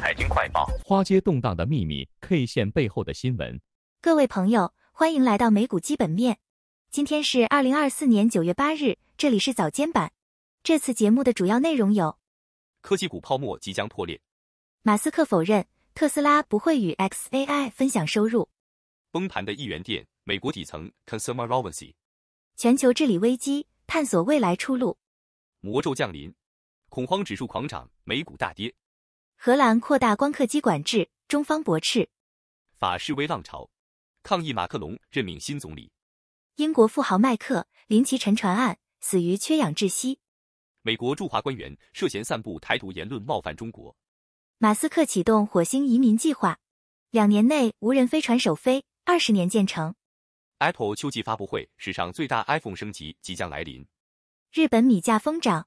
财经快报：花街动荡的秘密，K 线背后的新闻。各位朋友，欢迎来到美股基本面。今天是二零二四年九月八日，这里是早间版。这次节目的主要内容有：科技股泡沫即将破裂；马斯克否认特斯拉不会与 XAI 分享收入；崩盘的一元店，美国底层 Consumer r a n c y 全球治理危机，探索未来出路；魔咒降临，恐慌指数狂涨，美股大跌。荷兰扩大光刻机管制，中方驳斥；法示威浪潮，抗议马克龙任命新总理；英国富豪麦克林奇沉船案，死于缺氧窒息；美国驻华官员涉嫌散布台独言论，冒犯中国；马斯克启动火星移民计划，两年内无人飞船首飞，二十年建成；Apple 秋季发布会史上最大 iPhone 升级即将来临；日本米价疯涨，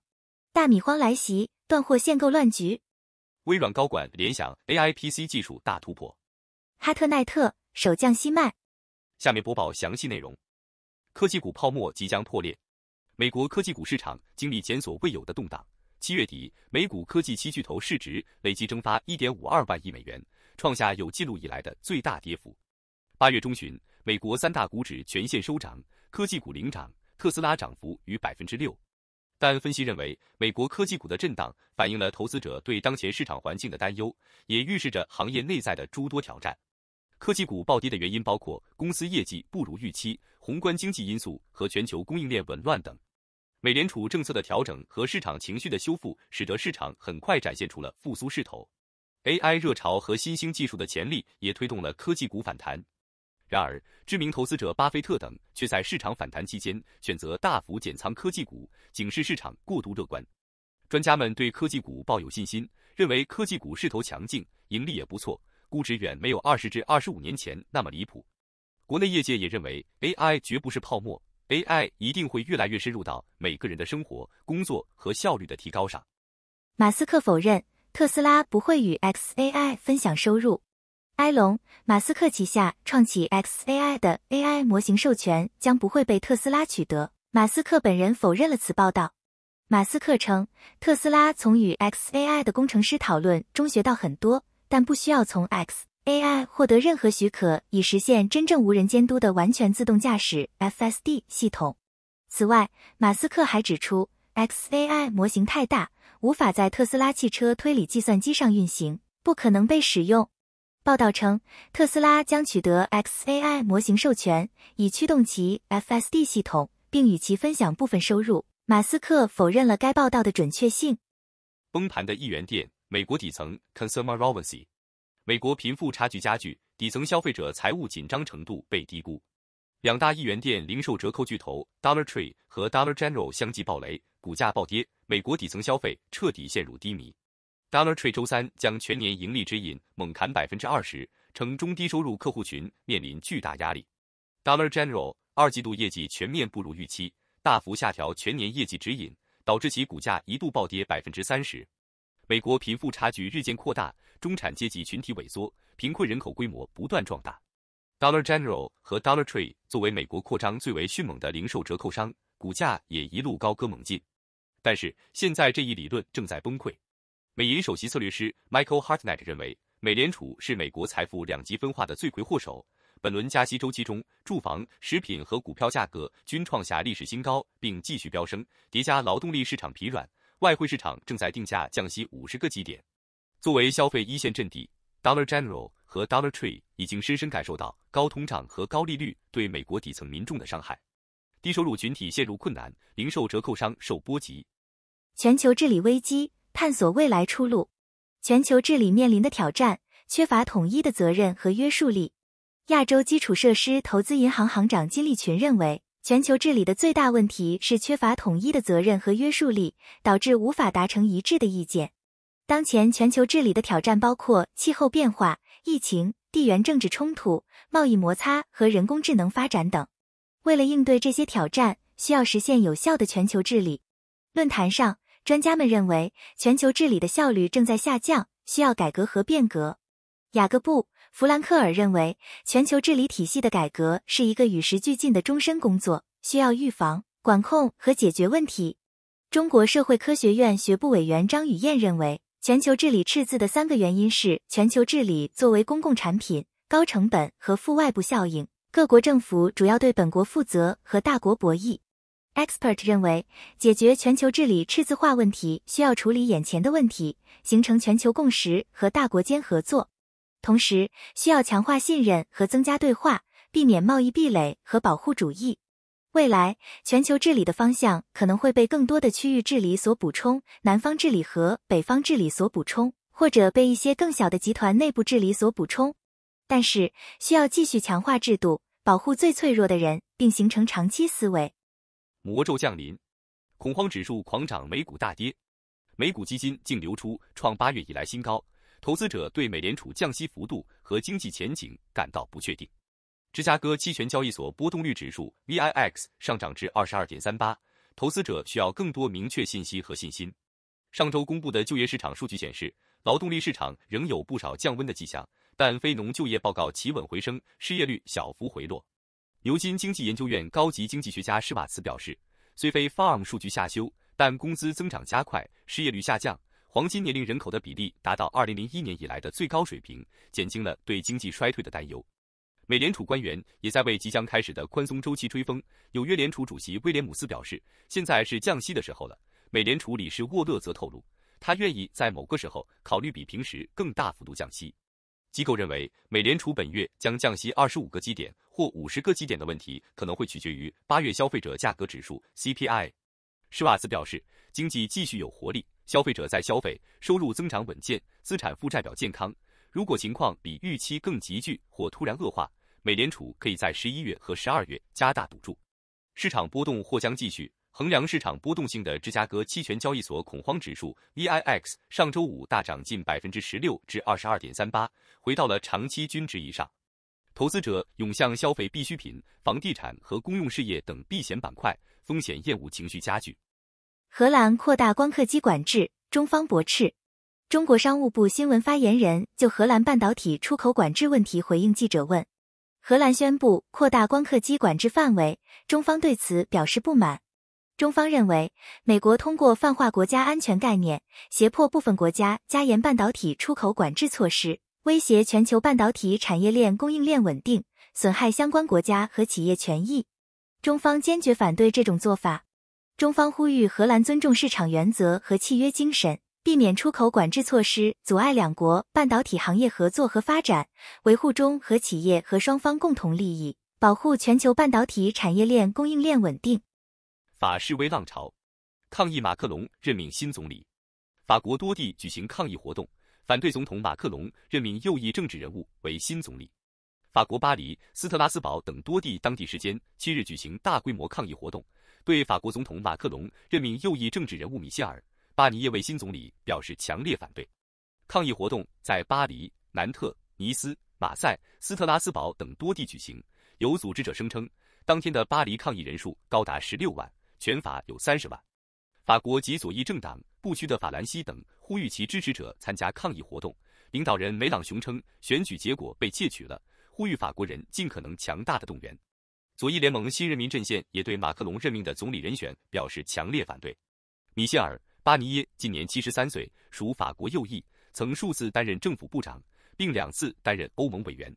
大米荒来袭，断货限购乱局。微软高管、联想 AI PC 技术大突破，哈特奈特首降西麦。下面播报详细内容：科技股泡沫即将破裂，美国科技股市场经历前所未有的动荡。七月底，美股科技七巨头市值累计蒸发1.52万亿美元，创下有记录以来的最大跌幅。八月中旬，美国三大股指全线收涨，科技股领涨，特斯拉涨幅逾百分之六。但分析认为，美国科技股的震荡反映了投资者对当前市场环境的担忧，也预示着行业内在的诸多挑战。科技股暴跌的原因包括公司业绩不如预期、宏观经济因素和全球供应链紊乱等。美联储政策的调整和市场情绪的修复，使得市场很快展现出了复苏势头。AI 热潮和新兴技术的潜力也推动了科技股反弹。然而，知名投资者巴菲特等却在市场反弹期间选择大幅减仓科技股，警示市场过度乐观。专家们对科技股抱有信心，认为科技股势头强劲，盈利也不错，估值远没有二十至二十五年前那么离谱。国内业界也认为，AI 绝不是泡沫，AI 一定会越来越深入到每个人的生活、工作和效率的提高上。马斯克否认，特斯拉不会与 xAI 分享收入。埃隆·马斯克旗下创企 XAI 的 AI 模型授权将不会被特斯拉取得。马斯克本人否认了此报道。马斯克称，特斯拉从与 XAI 的工程师讨论中学到很多，但不需要从 XAI 获得任何许可以实现真正无人监督的完全自动驾驶 （FSD） 系统。此外，马斯克还指出，XAI 模型太大，无法在特斯拉汽车推理计算机上运行，不可能被使用。报道称，特斯拉将取得 XAI 模型授权，以驱动其 FSD 系统，并与其分享部分收入。马斯克否认了该报道的准确性。崩盘的一元店，美国底层 Consumer r v w n c y 美国贫富差距加剧，底层消费者财务紧张程度被低估。两大一元店零售折扣巨头 Dollar Tree 和 Dollar General 相继爆雷，股价暴跌，美国底层消费彻底陷入低迷。Dollar Tree 周三将全年盈利指引猛砍百分之二十，称中低收入客户群面临巨大压力。Dollar General 二季度业绩全面不如预期，大幅下调全年业绩指引，导致其股价一度暴跌百分之三十。美国贫富差距日渐扩大，中产阶级群体萎缩，贫困人口规模不断壮大。Dollar General 和 Dollar Tree 作为美国扩张最为迅猛的零售折扣商，股价也一路高歌猛进。但是现在这一理论正在崩溃。美银首席策略师 Michael Hartnett 认为，美联储是美国财富两极分化的罪魁祸首。本轮加息周期中，住房、食品和股票价格均创下历史新高，并继续飙升。叠加劳动力市场疲软，外汇市场正在定价降息五十个基点。作为消费一线阵地，Dollar General 和 Dollar Tree 已经深深感受到高通胀和高利率对美国底层民众的伤害。低收入群体陷入困难，零售折扣商受波及。全球治理危机。探索未来出路，全球治理面临的挑战缺乏统一的责任和约束力。亚洲基础设施投资银行行长金立群认为，全球治理的最大问题是缺乏统一的责任和约束力，导致无法达成一致的意见。当前，全球治理的挑战包括气候变化、疫情、地缘政治冲突、贸易摩擦和人工智能发展等。为了应对这些挑战，需要实现有效的全球治理。论坛上。专家们认为，全球治理的效率正在下降，需要改革和变革。雅各布·弗兰克尔认为，全球治理体系的改革是一个与时俱进的终身工作，需要预防、管控和解决问题。中国社会科学院学部委员张宇燕认为，全球治理赤字的三个原因是：全球治理作为公共产品，高成本和负外部效应；各国政府主要对本国负责和大国博弈。Expert 认为，解决全球治理赤字化问题需要处理眼前的问题，形成全球共识和大国间合作；同时，需要强化信任和增加对话，避免贸易壁垒和保护主义。未来，全球治理的方向可能会被更多的区域治理所补充，南方治理和北方治理所补充，或者被一些更小的集团内部治理所补充。但是，需要继续强化制度，保护最脆弱的人，并形成长期思维。魔咒降临，恐慌指数狂涨，美股大跌，美股基金净流出创八月以来新高，投资者对美联储降息幅度和经济前景感到不确定。芝加哥期权交易所波动率指数 VIX 上涨至二十二点三八，投资者需要更多明确信息和信心。上周公布的就业市场数据显示，劳动力市场仍有不少降温的迹象，但非农就业报告企稳回升，失业率小幅回落。牛津经济研究院高级经济学家施瓦茨表示，虽非 Farm 数据下修，但工资增长加快，失业率下降，黄金年龄人口的比例达到二零零一年以来的最高水平，减轻了对经济衰退的担忧。美联储官员也在为即将开始的宽松周期追风。纽约联储主席威廉姆斯表示，现在是降息的时候了。美联储理事沃勒则透露，他愿意在某个时候考虑比平时更大幅度降息。机构认为，美联储本月将降息25个基点或50个基点的问题可能会取决于八月消费者价格指数 （CPI）。施瓦茨表示，经济继续有活力，消费者在消费，收入增长稳健，资产负债表健康。如果情况比预期更急剧或突然恶化，美联储可以在十一月和十二月加大赌注。市场波动或将继续。衡量市场波动性的芝加哥期权交易所恐慌指数 （VIX） 上周五大涨近百分之十六至二十二点三八，回到了长期均值以上。投资者涌向消费必需品、房地产和公用事业等避险板块，风险厌恶情绪加剧。荷兰扩大光刻机管制，中方驳斥。中国商务部新闻发言人就荷兰半导体出口管制问题回应记者问：荷兰宣布扩大光刻机管制范围，中方对此表示不满。中方认为，美国通过泛化国家安全概念，胁迫部分国家加严半导体出口管制措施，威胁全球半导体产业链供应链稳定，损害相关国家和企业权益。中方坚决反对这种做法。中方呼吁荷兰尊重市场原则和契约精神，避免出口管制措施阻碍两国半导体行业合作和发展，维护中和企业和双方共同利益，保护全球半导体产业链供应链稳定。法示威浪潮，抗议马克龙任命新总理。法国多地举行抗议活动，反对总统马克龙任命右翼政治人物为新总理。法国巴黎、斯特拉斯堡等多地当地时间七日举行大规模抗议活动，对法国总统马克龙任命右翼政治人物米歇尔·巴尼耶为新总理表示强烈反对。抗议活动在巴黎、南特、尼斯、马赛、斯特拉斯堡等多地举行。有组织者声称，当天的巴黎抗议人数高达十六万。选法有三十万，法国及左翼政党不屈的法兰西等呼吁其支持者参加抗议活动。领导人梅朗雄称，选举结果被窃取了，呼吁法国人尽可能强大的动员。左翼联盟新人民阵线也对马克龙任命的总理人选表示强烈反对。米歇尔·巴尼耶今年七十三岁，属法国右翼，曾数次担任政府部长，并两次担任欧盟委员。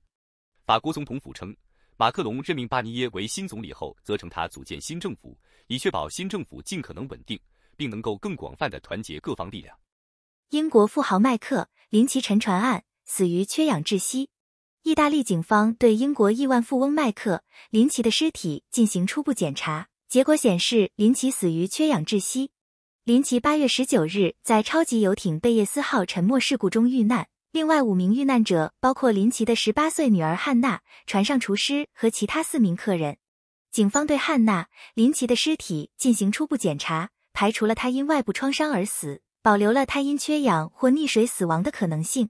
法国总统府称。马克龙任命巴尼耶为新总理后，责成他组建新政府，以确保新政府尽可能稳定，并能够更广泛的团结各方力量。英国富豪麦克林奇沉船案死于缺氧窒息。意大利警方对英国亿万富翁麦克林奇的尸体进行初步检查，结果显示林奇死于缺氧窒息。林奇八月十九日在超级游艇贝叶斯号沉没事故中遇难。另外五名遇难者包括林奇的十八岁女儿汉娜、船上厨师和其他四名客人。警方对汉娜·林奇的尸体进行初步检查，排除了他因外部创伤而死，保留了他因缺氧或溺水死亡的可能性。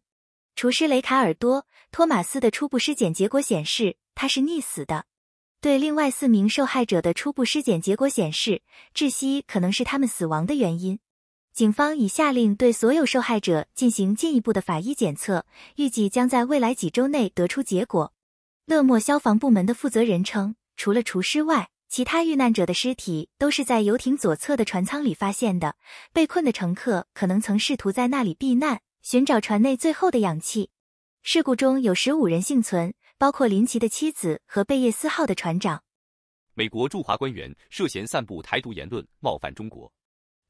厨师雷卡尔多·托马斯的初步尸检结果显示，他是溺死的。对另外四名受害者的初步尸检结果显示，窒息可能是他们死亡的原因。警方已下令对所有受害者进行进一步的法医检测，预计将在未来几周内得出结果。勒莫消防部门的负责人称，除了厨师外，其他遇难者的尸体都是在游艇左侧的船舱里发现的。被困的乘客可能曾试图在那里避难，寻找船内最后的氧气。事故中有十五人幸存，包括林奇的妻子和贝叶斯号的船长。美国驻华官员涉嫌散布台独言论，冒犯中国。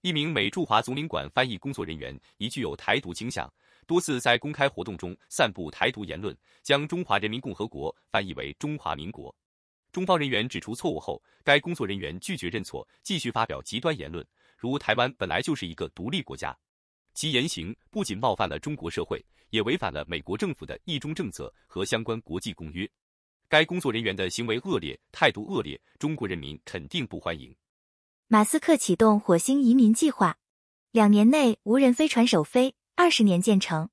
一名美驻华总领馆翻译工作人员已具有台独倾向，多次在公开活动中散布台独言论，将中华人民共和国翻译为中华民国。中方人员指出错误后，该工作人员拒绝认错，继续发表极端言论，如“台湾本来就是一个独立国家”。其言行不仅冒犯了中国社会，也违反了美国政府的意中政策和相关国际公约。该工作人员的行为恶劣，态度恶劣，中国人民肯定不欢迎。马斯克启动火星移民计划，两年内无人飞船首飞，二十年建成。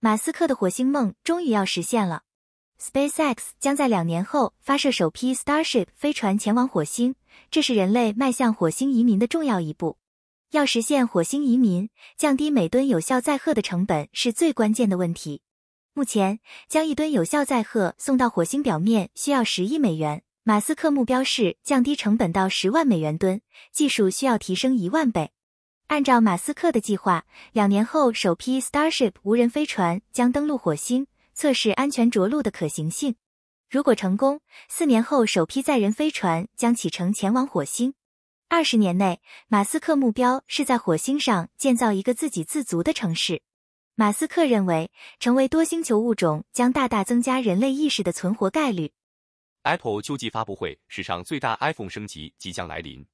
马斯克的火星梦终于要实现了。SpaceX 将在两年后发射首批 Starship 飞船前往火星，这是人类迈向火星移民的重要一步。要实现火星移民，降低每吨有效载荷的成本是最关键的问题。目前，将一吨有效载荷送到火星表面需要十亿美元。马斯克目标是降低成本到十万美元吨，技术需要提升一万倍。按照马斯克的计划，两年后首批 Starship 无人飞船将登陆火星，测试安全着陆的可行性。如果成功，四年后首批载人飞船将启程前往火星。二十年内，马斯克目标是在火星上建造一个自给自足的城市。马斯克认为，成为多星球物种将大大增加人类意识的存活概率。Apple 秋季发布会史上最大 iPhone 升级即将来临，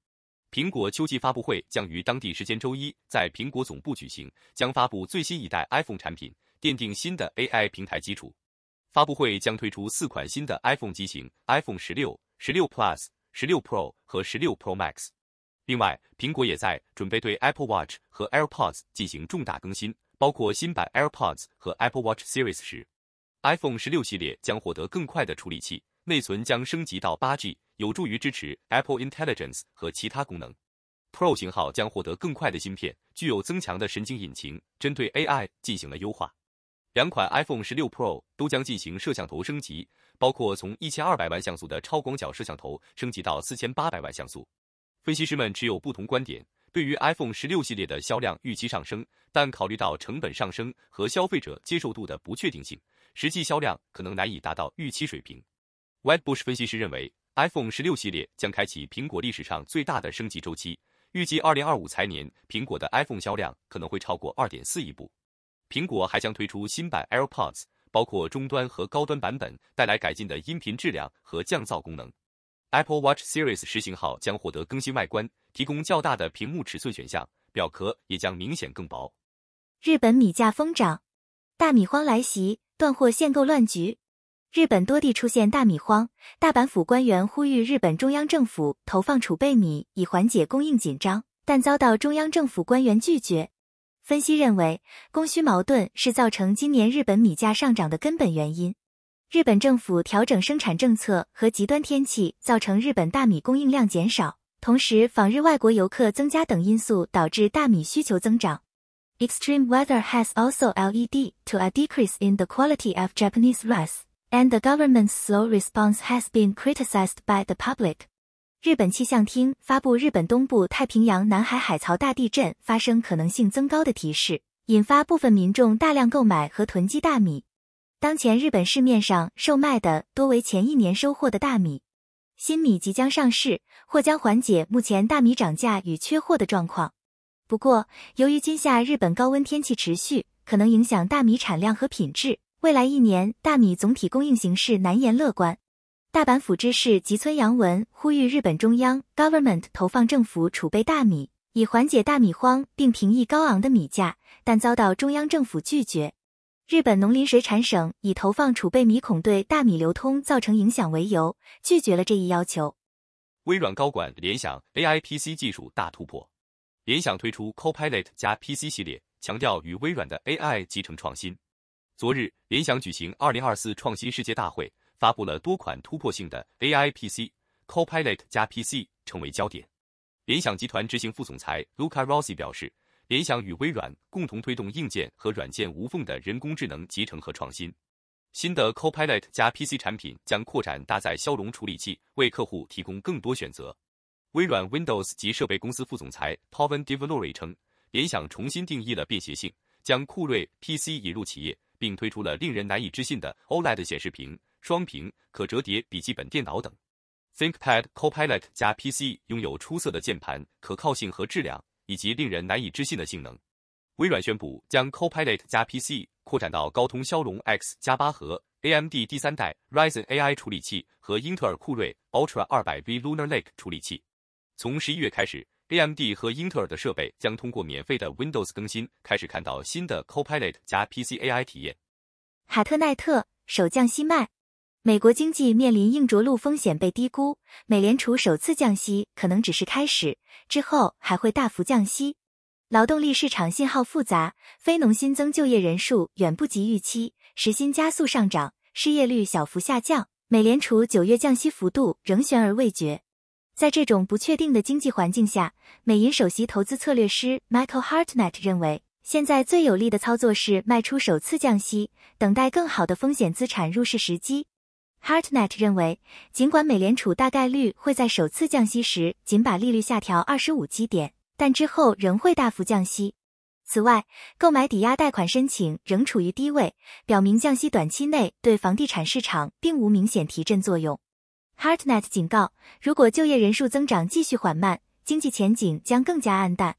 苹果秋季发布会将于当地时间周一在苹果总部举行，将发布最新一代 iPhone 产品，奠定新的 AI 平台基础。发布会将推出四款新的 iPhone 机型：iPhone 十六、十六 Plus、十六 Pro 和十六 Pro Max。另外，苹果也在准备对 Apple Watch 和 AirPods 进行重大更新，包括新版 AirPods 和 Apple Watch Series 十。iPhone 十六系列将获得更快的处理器。内存将升级到八 G，有助于支持 Apple Intelligence 和其他功能。Pro 型号将获得更快的芯片，具有增强的神经引擎，针对 AI 进行了优化。两款 iPhone 16 Pro 都将进行摄像头升级，包括从一千二百万像素的超广角摄像头升级到四千八百万像素。分析师们持有不同观点，对于 iPhone 16系列的销量预期上升，但考虑到成本上升和消费者接受度的不确定性，实际销量可能难以达到预期水平。Red Bush 分析师认为，iPhone 十六系列将开启苹果历史上最大的升级周期。预计二零二五财年，苹果的 iPhone 销量可能会超过二点四亿部。苹果还将推出新版 AirPods，包括中端和高端版本，带来改进的音频质量和降噪功能。Apple Watch Series 十型号将获得更新外观，提供较大的屏幕尺寸选项，表壳也将明显更薄。日本米价疯涨，大米荒来袭，断货、限购乱局。日本多地出现大米荒，大阪府官员呼吁日本中央政府投放储备米以缓解供应紧张，但遭到中央政府官员拒绝。分析认为，供需矛盾是造成今年日本米价上涨的根本原因。日本政府调整生产政策和极端天气造成日本大米供应量减少，同时访日外国游客增加等因素导致大米需求增长。Extreme weather has also led to a decrease in the quality of Japanese rice. And the government's slow response has been criticized by the public. 日本气象厅发布日本东部太平洋南海海槽大地震发生可能性增高的提示，引发部分民众大量购买和囤积大米。当前日本市面上售卖的多为前一年收获的大米，新米即将上市，或将缓解目前大米涨价与缺货的状况。不过，由于今夏日本高温天气持续，可能影响大米产量和品质。未来一年，大米总体供应形势难言乐观。大阪府知事吉村洋文呼吁日本中央 government 投放政府储备大米，以缓解大米荒并平抑高昂的米价，但遭到中央政府拒绝。日本农林水产省以投放储备米恐对大米流通造成影响为由，拒绝了这一要求。微软高管联想 AI PC 技术大突破，联想推出 Copilot 加 PC 系列，强调与微软的 AI 集成创新。昨日，联想举行二零二四创新世界大会，发布了多款突破性的 AI PC，Copilot 加 PC 成为焦点。联想集团执行副总裁 Luca Rossi 表示，联想与微软共同推动硬件和软件无缝的人工智能集成和创新。新的 Copilot 加 PC 产品将扩展搭载骁龙处理器，为客户提供更多选择。微软 Windows 及设备公司副总裁 Paulin Devolory 称，联想重新定义了便携性，将酷睿 PC 引入企业。并推出了令人难以置信的 OLED 显示屏、双屏可折叠笔记本电脑等。ThinkPad Copilot 加 PC 拥有出色的键盘可靠性和质量，以及令人难以置信的性能。微软宣布将 Copilot 加 PC 扩展到高通骁龙 X 加八核、AMD 第三代 Ryzen AI 处理器和英特尔酷睿 Ultra 二百 V Lunar Lake 处理器。从十一月开始。AMD 和英特尔的设备将通过免费的 Windows 更新开始看到新的 Copilot 加 PCAI 体验。哈特奈特首降息慢，美国经济面临硬着陆风险被低估，美联储首次降息可能只是开始，之后还会大幅降息。劳动力市场信号复杂，非农新增就业人数远不及预期，时薪加速上涨，失业率小幅下降。美联储九月降息幅度仍悬而未决。在这种不确定的经济环境下，美银首席投资策略师 Michael Hartnett 认为，现在最有利的操作是卖出首次降息，等待更好的风险资产入市时机。Hartnett 认为，尽管美联储大概率会在首次降息时仅把利率下调25基点，但之后仍会大幅降息。此外，购买抵押贷款申请仍处于低位，表明降息短期内对房地产市场并无明显提振作用。h a r t n e t 警告，如果就业人数增长继续缓慢，经济前景将更加暗淡。